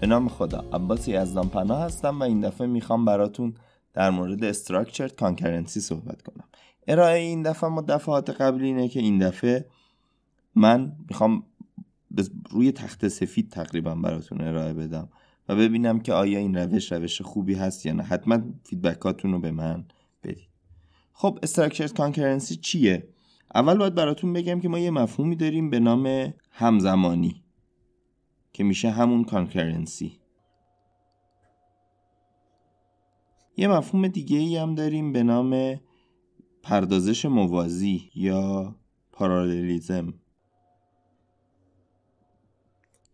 به نام خدا عباس یزدان پناه هستم و این دفعه میخوام براتون در مورد استراکچرد کانکرنسی صحبت کنم ارائه این دفعه ما دفعات قبلی اینه که این دفعه من میخوام روی تخت سفید تقریبا براتون ارائه بدم و ببینم که آیا این روش روش خوبی هست یا نه حتما فیدبکاتون رو به من بدید خب استراکچرد کانکرنسی چیه اول باید براتون بگم که ما یه مفهومی داریم به نام همزمانی که میشه همون کانکرنسی یه مفهوم دیگه ای هم داریم به نام پردازش موازی یا پارالیلیزم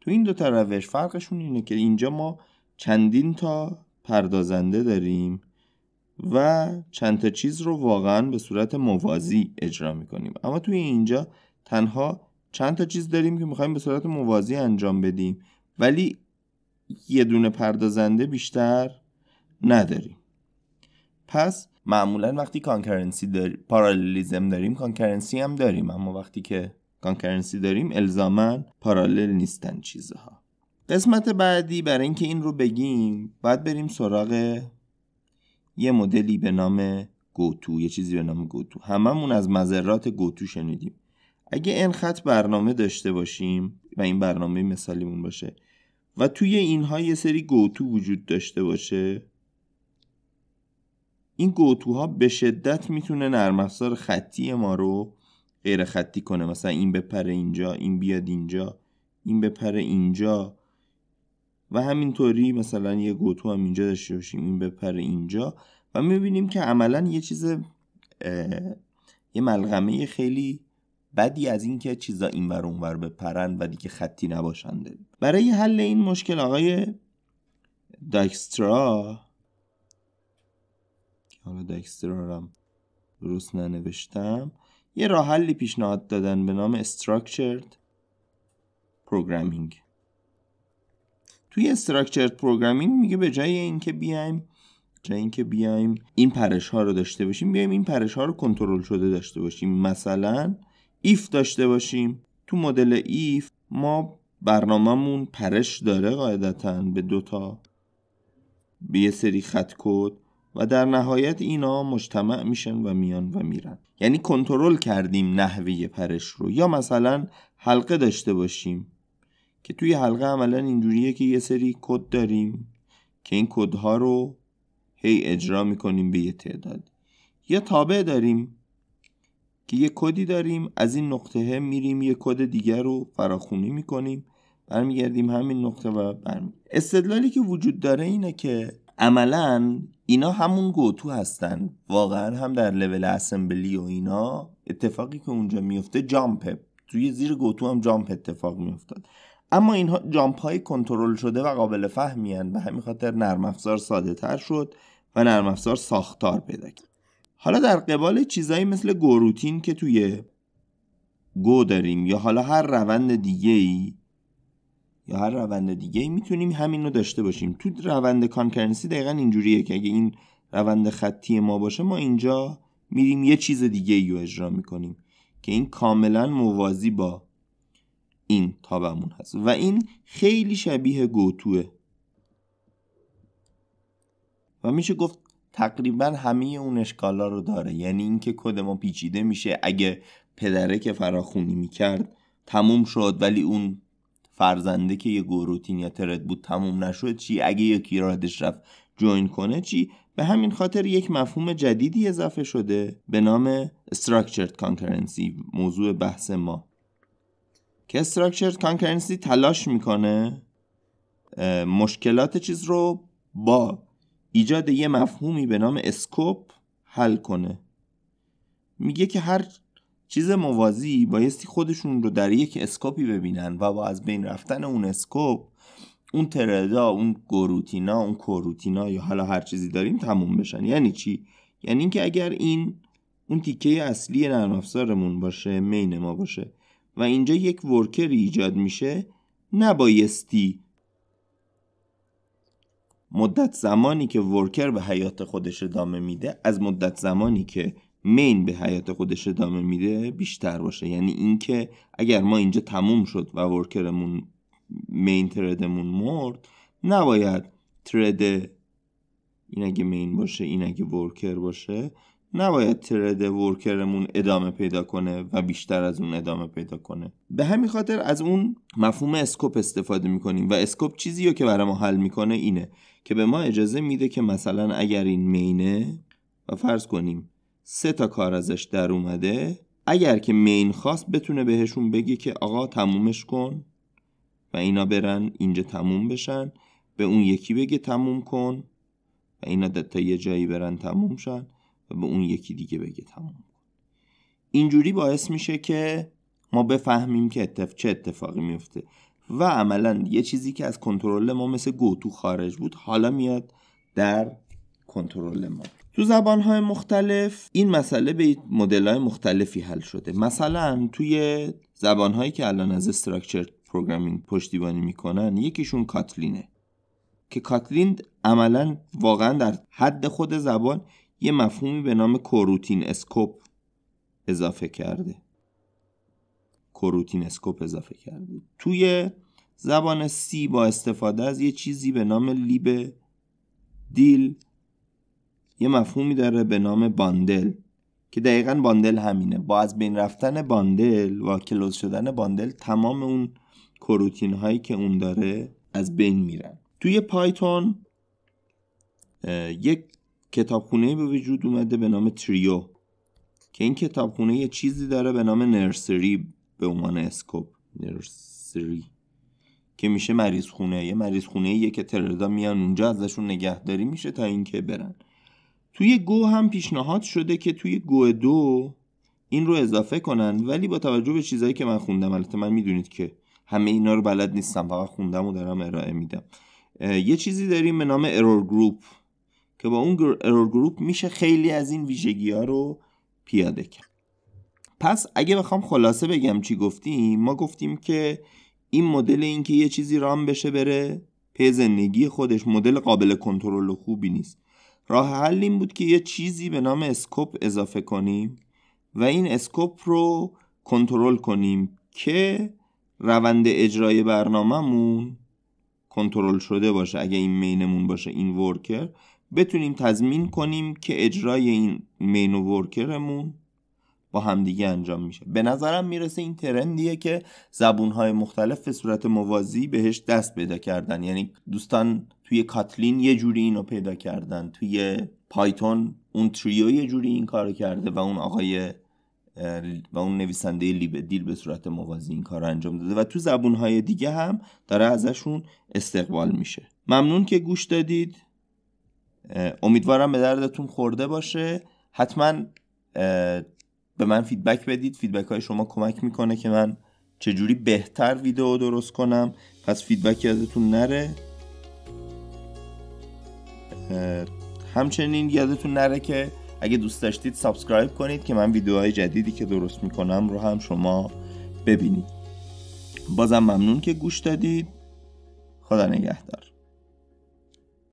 تو این تا روش فرقشون اینه که اینجا ما چندین تا پردازنده داریم و چند تا چیز رو واقعا به صورت موازی اجرا میکنیم اما توی اینجا تنها چند تا چیز داریم که میخوایم به صورت موازی انجام بدیم ولی یه دونه پردازنده بیشتر نداریم پس معمولا وقتی کانکرنسی داریم پارالیلیزم داریم کانکرنسی هم داریم اما وقتی که کانکرنسی داریم الزاما پارالل نیستن چیزها قسمت بعدی برای اینکه این رو بگیم باید بریم سراغ یه مدلی به نام گوتو یه چیزی به نام گوتو هممون از مذرات گوتو شنیدیم اگه ان خط برنامه داشته باشیم و این برنامه مثالیمون باشه و توی اینها یه سری گوتو وجود داشته باشه این گوتوها به شدت میتونه نرم خطی ما رو غیر خطی کنه مثلا این بپره اینجا این بیاد اینجا این بپره اینجا و همینطوری مثلا یه گوتو هم اینجا داشته باشیم این بپره اینجا و میبینیم که عملا یه چیز یه ملغمه خیلی بدی از اینکه چیزا اینور اونور بپرن و دیگه خطی نباشن داریم برای حل این مشکل آقای دایکسترا که حالا دایکسترا هم درست ننوشتم یه راه حلی پیشنهاد دادن به نام Structured Programming توی Structured Programming میگه به جای اینکه بیایم جای اینکه بیایم این پرش ها رو داشته باشیم بیایم این پرش ها رو کنترل شده داشته باشیم مثلا ایف داشته باشیم تو مدل ایف ما برنامهمون پرش داره قاعدتا به دوتا به یه سری خط کد و در نهایت اینا مجتمع میشن و میان و میرن یعنی کنترل کردیم نحوه پرش رو یا مثلا حلقه داشته باشیم که توی حلقه عملا اینجوریه که یه سری کد داریم که این کدها رو هی اجرا میکنیم به یه تعداد یا تابع داریم که یه کدی داریم از این نقطه میریم یه کد دیگر رو فراخونی میکنیم برمیگردیم همین نقطه و برمیگردیم استدلالی که وجود داره اینه که عملا اینا همون گوتو هستن واقعا هم در لول اسمبلی و اینا اتفاقی که اونجا میفته جامپه توی زیر گوتو هم جامپ اتفاق میافتاد اما اینها جامپ های کنترل شده و قابل فهمی به همین خاطر نرم افزار ساده تر شد و نرم افزار ساختار پیدا کرد حالا در قبال چیزایی مثل گروتین که توی گو داریم یا حالا هر روند دیگه ای یا هر روند دیگه ای میتونیم همین رو داشته باشیم تو روند کانکرنسی دقیقا اینجوریه که اگه این روند خطی ما باشه ما اینجا میریم یه چیز دیگه رو اجرا میکنیم که این کاملا موازی با این تابمون هست و این خیلی شبیه گوتوه و میشه گفت تقریبا همه اون اشکالا رو داره یعنی اینکه کد ما پیچیده میشه اگه پدره که فراخونی میکرد تموم شد ولی اون فرزنده که یه گروتین یا ترد بود تموم نشد چی اگه یکی رادش رفت جوین کنه چی به همین خاطر یک مفهوم جدیدی اضافه شده به نام Structured Concurrency موضوع بحث ما که Structured Concurrency تلاش میکنه مشکلات چیز رو با ایجاد یه مفهومی به نام اسکوپ حل کنه میگه که هر چیز موازی بایستی خودشون رو در یک اسکوپی ببینن و با از بین رفتن اون اسکوپ اون تردا اون گروتینا اون کوروتینا یا حالا هر چیزی داریم تموم بشن یعنی چی یعنی اینکه اگر این اون تیکه اصلی نرم افزارمون باشه مین ما باشه و اینجا یک ورکری ایجاد میشه نبایستی مدت زمانی که ورکر به حیات خودش ادامه میده از مدت زمانی که مین به حیات خودش ادامه میده بیشتر باشه یعنی اینکه اگر ما اینجا تموم شد و ورکرمون مین تردمون مرد نباید ترد این اگه مین باشه این اگه ورکر باشه نباید ترد ورکرمون ادامه پیدا کنه و بیشتر از اون ادامه پیدا کنه به همین خاطر از اون مفهوم اسکوپ استفاده میکنیم و اسکوپ چیزی رو که برای ما حل میکنه اینه که به ما اجازه میده که مثلا اگر این مینه و فرض کنیم سه تا کار ازش در اومده اگر که مین خواست بتونه بهشون بگه که آقا تمومش کن و اینا برن اینجا تموم بشن به اون یکی بگه تموم کن و اینا تا یه جایی برن تموم شن به اون یکی دیگه بگه تمام اینجوری باعث میشه که ما بفهمیم که اتف... چه اتفاقی میفته و عملا یه چیزی که از کنترل ما مثل گوتو خارج بود حالا میاد در کنترل ما تو زبانهای مختلف این مسئله به های مختلفی حل شده مثلا توی زبانهایی که الان از استراکچر پروگرامینگ پشتیبانی میکنن یکیشون کاتلینه که کاتلین عملا واقعا در حد خود زبان یه مفهومی به نام کوروتین اسکوپ اضافه کرده کوروتین اسکوپ اضافه کرده توی زبان سی با استفاده از یه چیزی به نام لیب دیل یه مفهومی داره به نام باندل که دقیقا باندل همینه با از بین رفتن باندل و کلوز شدن باندل تمام اون کروتین هایی که اون داره از بین میرن توی پایتون یک کتابخونه به وجود اومده به نام تریو که این کتابخونه یه چیزی داره به نام نرسری به عنوان اسکوپ نرسری که میشه مریض خونه یه مریض خونه یه که تردا میان اونجا ازشون نگهداری میشه تا اینکه برن توی گو هم پیشنهاد شده که توی گو دو این رو اضافه کنن ولی با توجه به چیزهایی که من خوندم البته من میدونید که همه اینا رو بلد نیستم فقط خوندم و دارم ارائه میدم یه چیزی داریم به نام ارور گروپ که با اون ارور گروپ میشه خیلی از این ویژگی ها رو پیاده کرد پس اگه بخوام خلاصه بگم چی گفتیم ما گفتیم که این مدل اینکه یه چیزی رام بشه بره پی زندگی خودش مدل قابل کنترل و خوبی نیست راه حل این بود که یه چیزی به نام اسکوپ اضافه کنیم و این اسکوپ رو کنترل کنیم که روند اجرای برنامهمون کنترل شده باشه اگه این مینمون باشه این ورکر بتونیم تضمین کنیم که اجرای این مینو ورکرمون با همدیگه انجام میشه به نظرم میرسه این ترندیه که زبونهای مختلف به صورت موازی بهش دست پیدا کردن یعنی دوستان توی کاتلین یه جوری اینو پیدا کردن توی پایتون اون تریو یه جوری این کار کرده و اون آقای و اون نویسنده لیبه دیل به صورت موازی این کار رو انجام داده و تو زبونهای دیگه هم داره ازشون استقبال میشه ممنون که گوش دادید امیدوارم به دردتون خورده باشه حتما به من فیدبک بدید فیدبک های شما کمک میکنه که من چجوری بهتر ویدیو درست کنم پس فیدبک یادتون نره همچنین یادتون نره که اگه دوست داشتید سابسکرایب کنید که من ویدیوهای جدیدی که درست میکنم رو هم شما ببینید بازم ممنون که گوش دادید خدا نگهدار